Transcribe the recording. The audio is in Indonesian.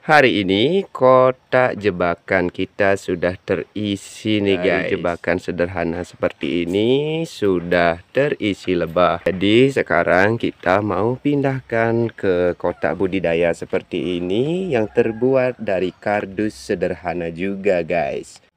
Hari ini kotak jebakan kita sudah terisi nih guys. Dari jebakan sederhana seperti ini sudah terisi lebah. Jadi sekarang kita mau pindahkan ke kotak budidaya seperti ini yang terbuat dari kardus sederhana juga guys.